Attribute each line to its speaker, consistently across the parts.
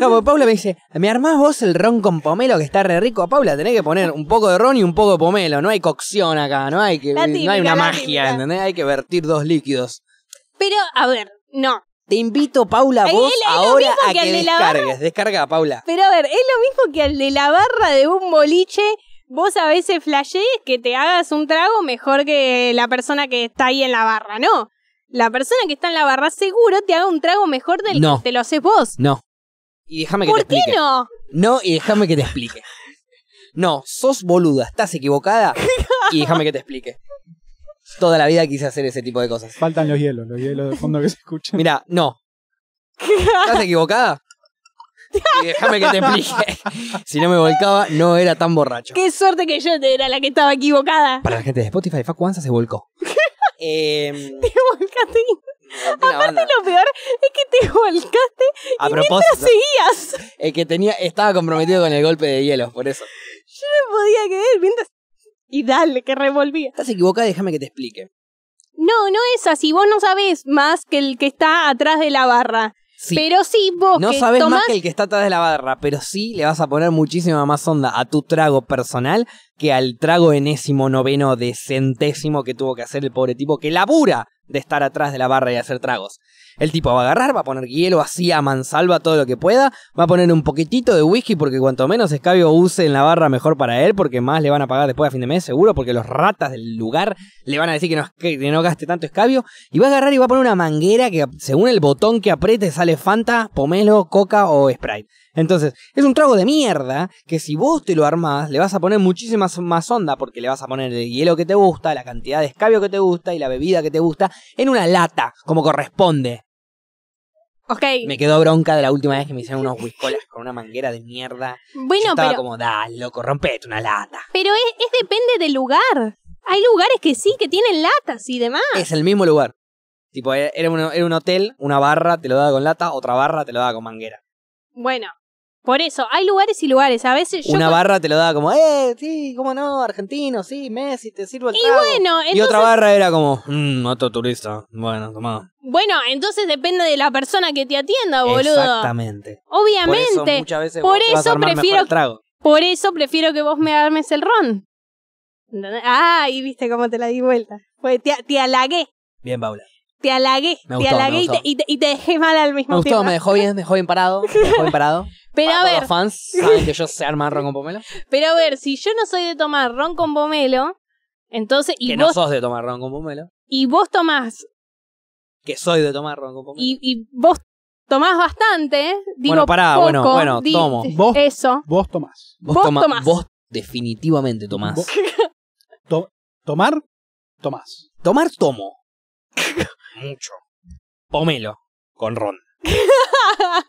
Speaker 1: No, porque Paula me dice, ¿me armás vos el ron con pomelo que está re rico? Paula, tenés que poner un poco de ron y un poco de pomelo. No hay cocción acá, no hay, hay una magia, ¿entendés? Hay que vertir dos líquidos.
Speaker 2: Pero, a ver, no.
Speaker 1: Te invito, Paula, vos ahora a que, descargues. Descarga, Paula.
Speaker 2: Pero a ver, es lo mismo que al de la barra de un boliche. Vos a veces flashees que te hagas un trago mejor que la persona que está ahí en la barra, ¿no? La persona que está en la barra seguro te haga un trago mejor del que te lo haces vos.
Speaker 1: No. Y déjame que te explique. qué no? No, y déjame que te explique. No, sos boluda, estás equivocada y déjame que te explique. Toda la vida quise hacer ese tipo de cosas. Faltan los hielos, los hielos de fondo que se escuchan. Mira, no. ¿Estás equivocada? Y déjame que te explique. Si no me volcaba, no era tan borracho.
Speaker 2: Qué suerte que yo era la que estaba equivocada.
Speaker 1: Para la gente de Spotify, Facuanza se volcó. Em, te
Speaker 2: volcaste. Aparte lo peor es que te volcaste y propósito, seguías.
Speaker 1: Es que tenía, estaba comprometido con el golpe de hielo, por eso.
Speaker 2: Yo no podía creer mientras... Y dale, que
Speaker 1: revolvía. Estás equivocada, déjame que te explique.
Speaker 2: No, no es así. Vos no sabés más que el que está atrás de la barra. Pero sí, vos. No sabés sabes más que el que
Speaker 1: está atrás de la barra, pero sí le vas a poner muchísima más onda a tu trago personal que al trago enésimo, noveno, de que tuvo que hacer el pobre tipo que labura de estar atrás de la barra y hacer tragos. El tipo va a agarrar, va a poner hielo así a mansalva todo lo que pueda, va a poner un poquitito de whisky porque cuanto menos escabio use en la barra mejor para él, porque más le van a pagar después a fin de mes seguro, porque los ratas del lugar le van a decir que no, que no gaste tanto escabio, y va a agarrar y va a poner una manguera que según el botón que apriete sale Fanta, pomelo, coca o Sprite. Entonces, es un trago de mierda que si vos te lo armás, le vas a poner muchísima más onda porque le vas a poner el hielo que te gusta, la cantidad de escabio que te gusta y la bebida que te gusta en una lata, como corresponde. Ok. Me quedó bronca de la última vez que me hicieron unos whiskolas con una manguera de mierda.
Speaker 2: Bueno, Yo estaba como,
Speaker 1: da, loco, rompete una lata.
Speaker 2: Pero es, depende del lugar. Hay lugares que sí, que tienen latas y demás. Es el
Speaker 1: mismo lugar. Tipo, e, era era un hotel, una barra te lo daba con lata, otra barra te lo daba con manguera.
Speaker 2: Bueno, por eso, hay lugares y lugares. A veces yo. Una
Speaker 1: barra te lo daba como, eh, sí, cómo no,
Speaker 2: argentino, sí, Messi, te sirvo el Y bueno, Y otra barra
Speaker 1: era como, mmm, otro turista. Bueno, tomado.
Speaker 2: Bueno, entonces depende de la persona que te atienda, boludo. Exactamente. Obviamente. Por eso, muchas veces por eso prefiero. trago. Por eso prefiero que vos me armes el ron. Ah, y viste cómo te la di vuelta. Pues te, halagué. Bien, Paula te halagué, me te gustó, halagué y te, y, te, dejé mal al mismo tiempo. Me gustó, me dejó
Speaker 1: bien, me dejó bien parado, me dejó bien parado.
Speaker 2: Pero a ver. Los
Speaker 1: fans saben que yo sé armar ron con pomelo.
Speaker 2: Pero a ver, si yo no soy de tomar ron con pomelo, entonces. que no sos
Speaker 1: de tomar ron con pomelo.
Speaker 2: Y vos tomás.
Speaker 1: Que soy de tomar ron con pomelo.
Speaker 2: Y, vos tomás bastante. Digo, bueno, pará, bueno, bueno, tomo. Vos, eso.
Speaker 1: Vos tomás. Vos, tomás. Vos definitivamente tomás. tomar, tomás. Tomar, tomo. Mucho. Pomelo con ron.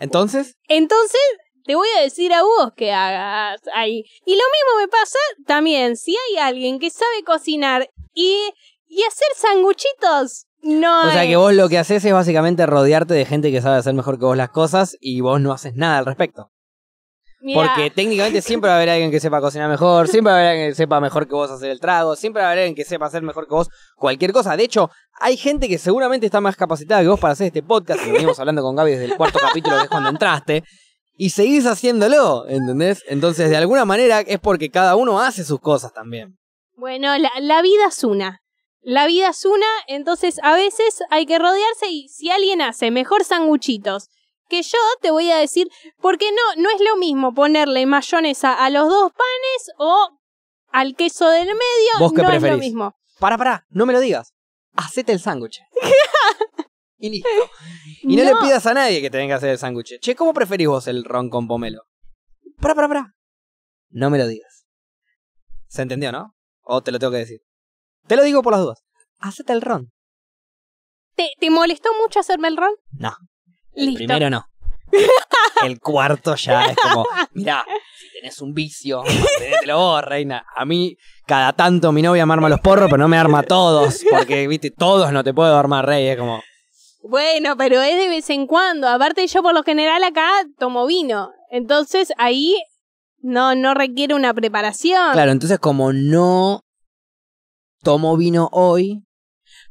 Speaker 1: Entonces.
Speaker 2: Entonces, te voy a decir a vos que hagas ahí. Y lo mismo me pasa también, si hay alguien que sabe cocinar y, y hacer sanguchitos. No. O sea que vos
Speaker 1: lo que haces es básicamente rodearte de gente que sabe hacer mejor que vos las cosas y vos no haces nada al respecto. Porque técnicamente siempre va a haber alguien que sepa cocinar mejor, siempre va a haber alguien que sepa mejor que vos hacer el trago, siempre va a haber alguien que sepa hacer mejor que vos cualquier cosa. De hecho, hay gente que seguramente está más capacitada que vos para hacer este podcast. Y venimos hablando con Gaby desde el cuarto capítulo, que es cuando entraste. Y seguís haciéndolo, ¿entendés? Entonces, de alguna manera es porque cada uno hace sus cosas también.
Speaker 2: Bueno, la, la vida es una. La vida es una, entonces a veces hay que rodearse y si alguien hace mejor sanguchitos que yo te voy a decir, porque no, no es lo mismo ponerle mayonesa a los dos panes o al queso del medio, no es lo mismo.
Speaker 1: Para, para, no me lo digas. Hacete el sándwich. y listo. Y no, le pidas a nadie que te venga a hacer el sándwich. Che, ¿cómo preferís vos el ron con pomelo? Para, para, para. No me lo digas. ¿Se entendió, no? O te lo tengo que decir. Te lo digo por las dudas. Hacete el ron.
Speaker 2: ¿Te, te molestó mucho hacerme el ron? No. El primero
Speaker 1: no. El cuarto ya es como, mirá, si tenés un vicio, lo vos, reina. A mí, cada tanto mi novia me arma los porros, pero no me arma todos, porque, viste, todos no te puedo armar, rey, es como...
Speaker 2: Bueno, pero es de vez en cuando. Aparte, yo por lo general acá tomo vino. Entonces, ahí no, no requiere una preparación. Claro,
Speaker 1: entonces como no tomo vino hoy,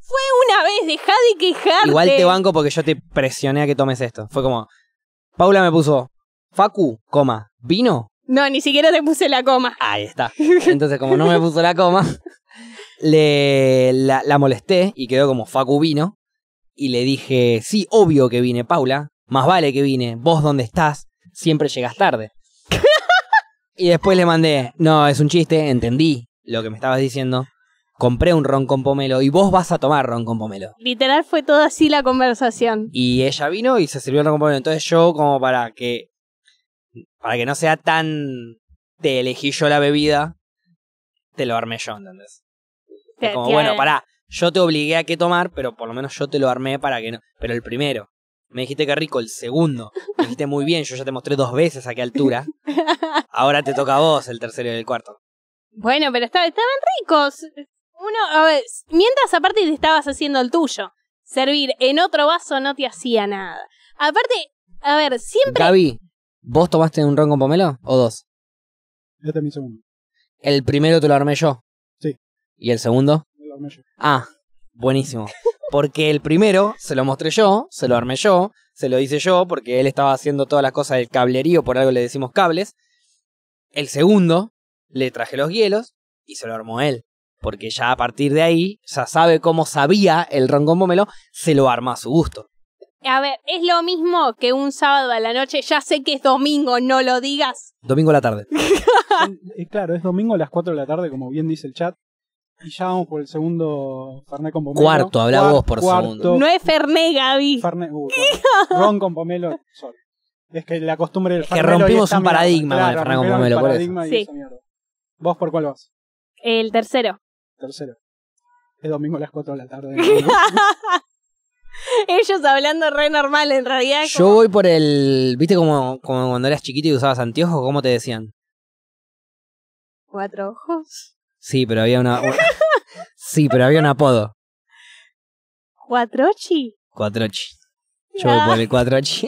Speaker 2: fue una vez, dejá de quejarte. Igual te banco
Speaker 1: porque yo te presioné a que tomes esto. Fue como, Paula me puso, Facu, coma, ¿vino?
Speaker 2: No, ni siquiera te puse la coma. Ahí está.
Speaker 1: Entonces, como no me puso la coma, le, la, molesté y quedó como Facu vino. Y le dije, sí, obvio que vine, Paula. Más vale que vine. Vos donde estás, siempre llegas tarde. y después le mandé, no, es un chiste, entendí lo que me estabas diciendo compré un ron con pomelo y vos vas a tomar ron con pomelo.
Speaker 2: Literal fue toda así la conversación.
Speaker 1: Y ella vino y se sirvió el ron con pomelo. Entonces yo como para que para que no sea tan te elegí yo la bebida, te lo armé yo, ¿entendés?
Speaker 2: como, bueno, pará,
Speaker 1: yo te obligué a que tomar, pero por lo menos yo te lo armé para que no. Pero el primero, me dijiste que rico, el segundo, me dijiste muy bien, yo ya te mostré dos veces a qué altura. Ahora te toca a vos el tercero y el cuarto.
Speaker 2: Bueno, pero estaban ricos. Uno, a ver, mientras aparte te estabas haciendo el tuyo. Servir en otro vaso no te hacía nada. Aparte, a ver, siempre.
Speaker 1: Gaby, ¿vos tomaste un ron con pomelo o dos? Este es mi segundo. El primero te lo armé yo. Sí. ¿Y el segundo? Ah, buenísimo. Porque el primero se lo mostré yo, se lo armé yo, se lo hice yo, porque él estaba haciendo todas las cosas del cablerío, por algo le decimos cables. El segundo, le traje los hielos y se lo armó él porque ya a partir de ahí ya sabe cómo sabía el ron con pomelo, se lo arma a su gusto.
Speaker 2: A ver, es lo mismo que un sábado a la noche, ya sé que es domingo, no lo digas.
Speaker 1: Domingo a la tarde.
Speaker 2: Eh, claro, es domingo a las 4 de la tarde, como bien dice el chat. Y ya vamos por el segundo Fernet con pomelo. Cuarto, habla vos por segundo. No es Fernet, Gaby. Uh, ron con pomelo, Es que la costumbre del que rompimos un paradigma, claro, Fernet con pomelo, y eso. mierda. Vos por cuál vas? El tercero
Speaker 1: tercero. Es domingo a las 4 de la tarde.
Speaker 2: Ellos hablando re normal, en realidad. Yo
Speaker 1: voy por el. ¿Viste como, como cuando eras chiquito y usabas anteojos? ¿Cómo te decían?
Speaker 2: ¿Cuatro ojos?
Speaker 1: Sí, pero había una. sí, pero había un apodo. ¿Cuatrochi? Cuatrochi. Yo voy por el cuatrochi.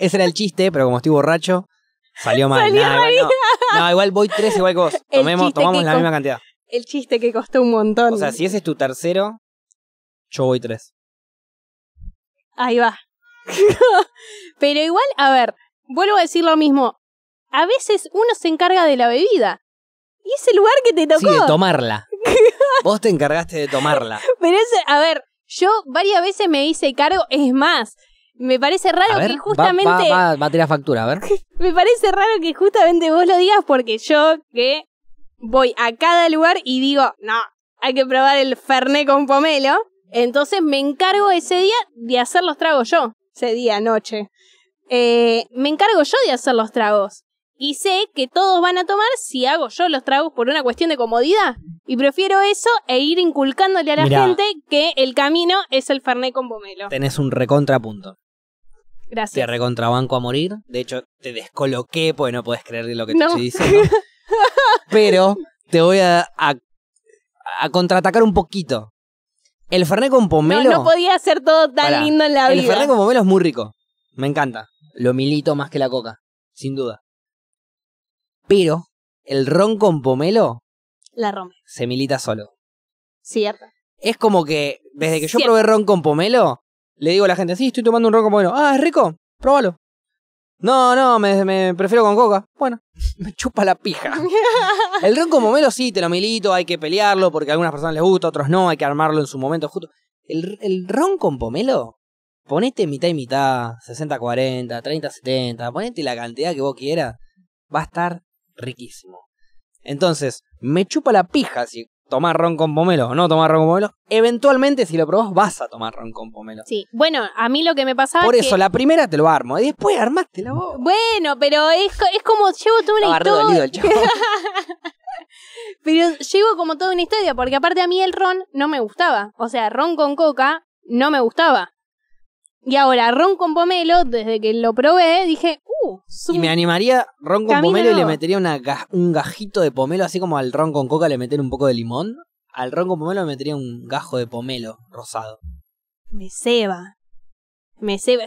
Speaker 1: Ese era el chiste, pero como estoy borracho, salió mal. Salió mal. igual no. igual voy tres igual que vos. tomamos la misma cantidad.
Speaker 2: El chiste que costó un montón. O sea, si ese
Speaker 1: es tu tercero, yo voy tres.
Speaker 2: Ahí va. Pero igual, a ver, vuelvo a decir lo mismo. A veces uno se encarga de la bebida. Y es el lugar que te tocó. Sí, de tomarla.
Speaker 1: Vos te encargaste de tomarla.
Speaker 2: Pero ese, a ver, yo varias veces me hice cargo, es más, me parece raro que justamente. Va,
Speaker 1: a tirar factura, a ver.
Speaker 2: Me parece raro que justamente vos lo digas porque yo, que voy a cada lugar y digo, no, hay que probar el Ferné con pomelo. Entonces me encargo ese día de hacer los tragos yo, ese día, noche. Eh, me encargo yo de hacer los tragos. Y sé que todos van a tomar si hago yo los tragos por una cuestión de comodidad. Y prefiero eso e ir inculcándole a la gente que el camino es el Ferné con pomelo. Tenés
Speaker 1: un recontrapunto. Gracias. Te recontrabanco a morir. De hecho, te descoloqué porque no puedes creer lo que te estoy diciendo. Pero te voy a, a, contraatacar un poquito. El Fernet con pomelo. No,
Speaker 2: podía ser todo tan lindo en la vida. El Fernet con
Speaker 1: pomelo es muy rico. Me encanta. Lo milito más que la coca, sin duda. Pero el ron con pomelo. La ron Se milita solo. Cierto. Es como que desde que yo probé ron con pomelo, le digo a la gente, sí, estoy tomando un ron con pomelo. Ah, es rico, próbalo. No, no, me, prefiero con coca. Bueno, me chupa la pija. El ron con pomelo sí, te lo milito, hay que pelearlo porque a algunas personas les gusta, a otros no, hay que armarlo en su momento justo. El, ron con pomelo, ponete mitad y mitad, 60-40, 30-70, ponete la cantidad que vos quieras, va a estar riquísimo. Entonces, me chupa la pija tomar ron con pomelo o no tomar ron con pomelo, eventualmente si lo probás vas a tomar ron con pomelo.
Speaker 2: Sí, bueno, a mí lo que me pasaba. Por eso, la
Speaker 1: primera te lo armo y después armaste la
Speaker 2: Bueno, pero es, es como llevo toda una historia. pero llevo como toda una historia, porque aparte a mí el ron no me gustaba. O sea, ron con coca no me gustaba. Y ahora, ron con pomelo, desde que lo probé, dije, Uh,
Speaker 1: y me animaría ron con pomelo y le metería un gajito de pomelo, así como al ron con coca le meter un poco de limón. Al ron con pomelo le metería un gajo de pomelo rosado.
Speaker 2: Me ceba. Me ceba.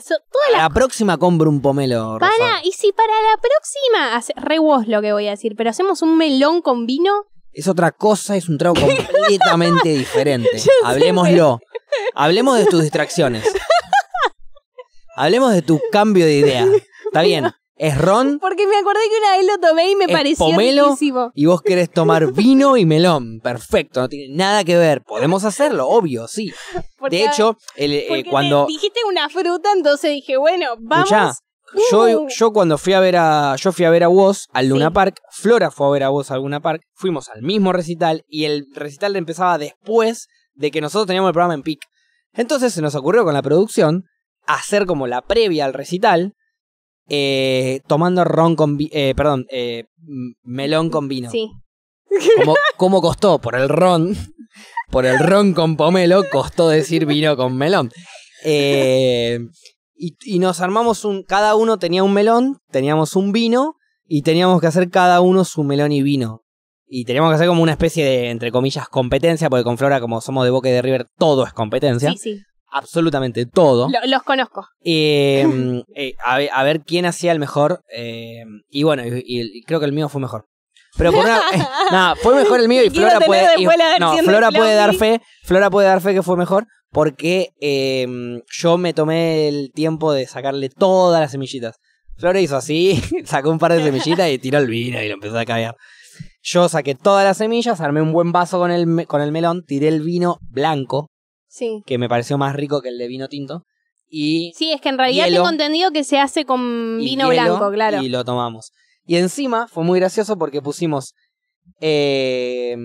Speaker 1: La próxima compro un pomelo para,
Speaker 2: y si para la próxima, re lo que voy a decir, pero hacemos un melón con vino.
Speaker 1: Es otra cosa, es un trago completamente diferente. Hablemoslo. Hablemos de tus distracciones. Hablemos de tu cambio de idea. Está bien. Es ron.
Speaker 2: Porque me acordé que una vez lo tomé y me es pomelo,
Speaker 1: Y vos querés tomar vino y melón. Perfecto, no tiene nada que ver. Podemos hacerlo, obvio, sí. de hecho, eh, cuando.
Speaker 2: Dijiste una fruta, entonces dije, bueno, vamos. Escuchá, yo, uh.
Speaker 1: yo cuando fui a ver a. Yo fui a ver a vos al Luna Park. Flora fue a ver a vos al Luna Park. Fuimos al mismo recital. Y el recital empezaba después de que nosotros teníamos el programa en PIC. Entonces se nos ocurrió con la producción hacer como la previa al recital eh, tomando ron con eh, perdón, eh, melón con vino. Sí. ¿Cómo, ¿Cómo, costó? Por el ron, por el ron con pomelo, costó decir vino con melón. Y, y, nos armamos un. Cada uno tenía un melón, teníamos un vino, y teníamos que hacer cada uno su melón y vino. Y teníamos que hacer como una especie de, entre comillas, competencia, porque con Flora, como somos de Boca de River, todo es competencia. Sí, sí absolutamente todo. los conozco. Em, eh, a, ver, quién hacía el mejor. Em, y bueno, creo que el mío fue mejor. Pero por una, eh, nada, fue mejor el mío y Flora puede. Flora puede dar fe. Flora puede dar fe que fue mejor. Porque em, yo me tomé el tiempo de sacarle todas las semillitas. Flora hizo así, sacó un par de semillitas y tiró el vino y lo empezó a caviar. Yo saqué todas las semillas, armé un buen vaso con el, con el melón, tiré el vino blanco, sí. que me pareció más rico que el de vino tinto. Y
Speaker 2: sí, es que en realidad el tengo entendido que se hace con vino blanco, claro. Y
Speaker 1: lo tomamos. Y encima fue muy gracioso porque pusimos eh,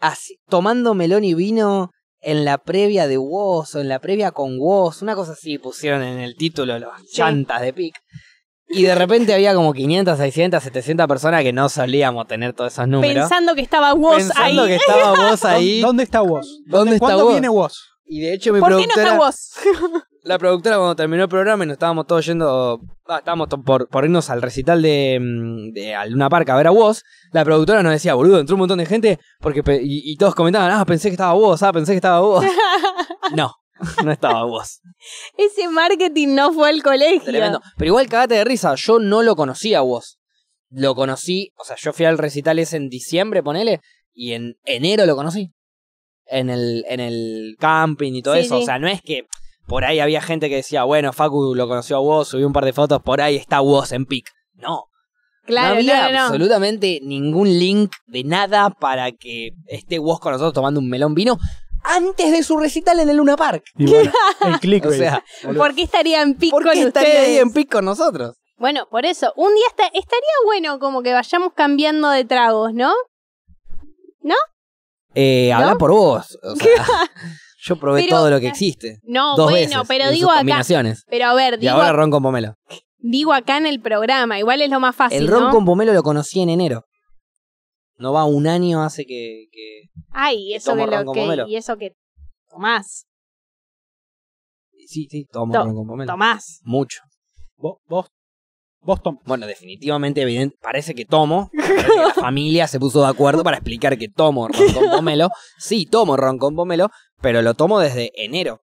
Speaker 1: así, tomando melón y vino en la previa de Woz o en la previa con Woz, una cosa así pusieron en el título los chantas de Pic. Y de repente había como 500, 600, 700 personas que no solíamos tener todos esos números. Pensando
Speaker 2: que estaba Woz ahí. que estaba ahí. ¿Dónde
Speaker 1: está Woz? ¿Dónde, viene Woz? Y de hecho mi ¿Por productora... ¿Por qué no vos? La productora cuando terminó el programa y nos estábamos todos yendo... estábamos por, por, irnos al recital de, mm, de Luna a ver a vos. La productora nos decía, boludo, entró un montón de gente porque y, todos comentaban, ah, pensé que estaba vos, ah, pensé que estaba vos. no, no estaba vos.
Speaker 2: Ese marketing no fue al colegio.
Speaker 1: Pero igual cagate de risa, yo no lo conocía a vos. Lo conocí, o sea, yo fui al recital ese en diciembre, ponele, y en enero lo conocí en el, en el camping y todo eso. O sea, no es que por ahí había gente que decía, bueno, Facu lo conoció a vos, subí un par de fotos, por ahí está vos en pic. No. Claro, no había absolutamente ningún link de nada para que esté vos con nosotros tomando un melón vino antes de su recital
Speaker 2: en el Luna Park.
Speaker 1: el click, o sea, ¿Por
Speaker 2: qué estaría en pic con qué estaría ahí en
Speaker 1: pic con nosotros?
Speaker 2: Bueno, por eso, un día estaría bueno como que vayamos cambiando de tragos, ¿no? ¿No?
Speaker 1: Eh, Habla por vos. yo probé todo lo que existe. No, bueno, pero digo acá. Pero
Speaker 2: a ver, digo. ahora
Speaker 1: ron con pomelo.
Speaker 2: Digo acá en el programa, igual es lo más fácil. El ron con
Speaker 1: pomelo lo conocí en enero. No va un año hace que.
Speaker 2: Ay, eso que lo y eso que tomás.
Speaker 1: Sí, sí, tomo ron con pomelo. Tomás. Mucho. ¿Vos, vos Boston. Bueno, definitivamente, parece que Tomo, la familia se puso de acuerdo para explicar que tomo ron con pomelo. Sí, tomo ron con pomelo, pero lo tomo desde enero.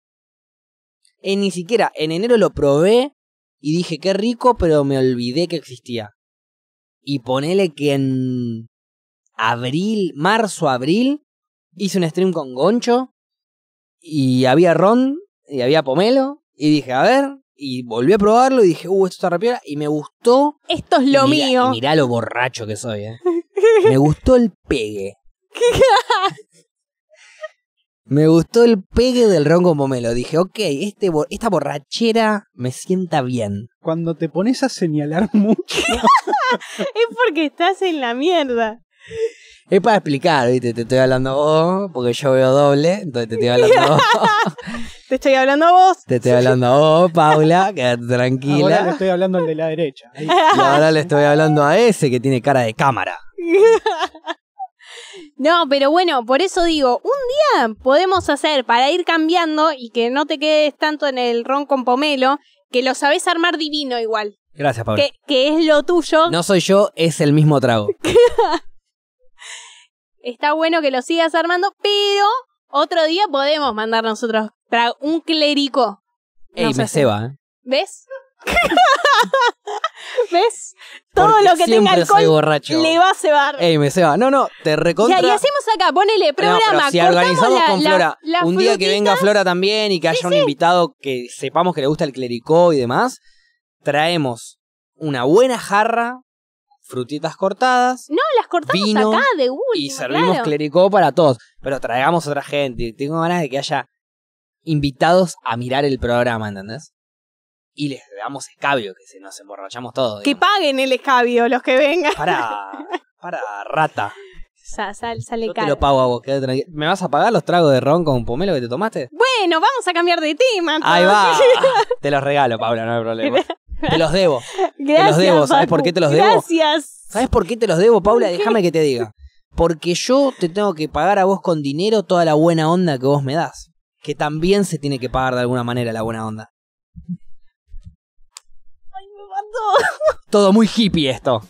Speaker 1: Eh, ni siquiera en enero lo probé y dije qué rico, pero me olvidé que existía. Y ponele que en abril, marzo, abril, hice un stream con Goncho y había ron y había pomelo y dije, a ver, y volví a probarlo y dije, uh, esto está rápido Y me gustó. Esto es lo mío. Mirá lo borracho que soy, eh. me gustó el pegue. me gustó el pegue del ron con lo Dije, ok, este, esta borrachera me sienta bien. Cuando te pones a señalar mucho.
Speaker 2: es porque estás en la mierda.
Speaker 1: Es para explicar, ¿viste? Te estoy hablando vos, porque yo veo doble, entonces te estoy hablando vos.
Speaker 2: Te estoy hablando a vos.
Speaker 1: Te estoy hablando a vos, Paula, quédate tranquila. Ahora le
Speaker 2: estoy hablando al de la derecha. ahora le
Speaker 1: estoy hablando a ese que tiene cara de cámara.
Speaker 2: No, pero bueno, por eso digo, un día podemos hacer para ir cambiando y que no te quedes tanto en el ron con pomelo, que lo sabes armar divino igual. Gracias, Paula. Que, que es lo tuyo.
Speaker 1: No soy yo, es el mismo trago.
Speaker 2: Está bueno que lo sigas armando, pero otro día podemos mandar nosotros trae un clérico,
Speaker 1: Ey, me ceba, ¿eh?
Speaker 2: ¿Ves? ¿Ves? Todo lo que tenga alcohol le va a cebar.
Speaker 1: Ey, me ceba. No, no, te recontra. Ya, y hacemos
Speaker 2: acá, ponele programa. si organizamos con Flora, un día que venga
Speaker 1: Flora también y que haya un invitado que sepamos que le gusta el clericó y demás, traemos una buena jarra, frutitas cortadas No,
Speaker 2: las cortamos vino acá de uy, y servimos clérico
Speaker 1: clericó para todos. Pero traigamos otra gente. Tengo ganas de que haya invitados a mirar el programa, ¿entendés? Y les damos escabio, que se nos emborrachamos todos. Que
Speaker 2: paguen el escabio los que vengan. Para,
Speaker 1: para, rata.
Speaker 2: Sa Yo te lo
Speaker 1: pago a vos, ¿Me vas a pagar los tragos de ron con pomelo que te tomaste?
Speaker 2: Bueno, vamos a cambiar de tema. Ahí va.
Speaker 1: te los regalo, Paula, no hay problema. Te los debo.
Speaker 2: te los debo. por qué te los debo? Gracias.
Speaker 1: ¿Sabes por qué te los debo, Paula? Déjame que te diga. Porque yo te tengo que pagar a vos con dinero toda la buena onda que vos me das que también se tiene que pagar de alguna manera la buena onda. Ay, me mató. Todo muy hippie esto.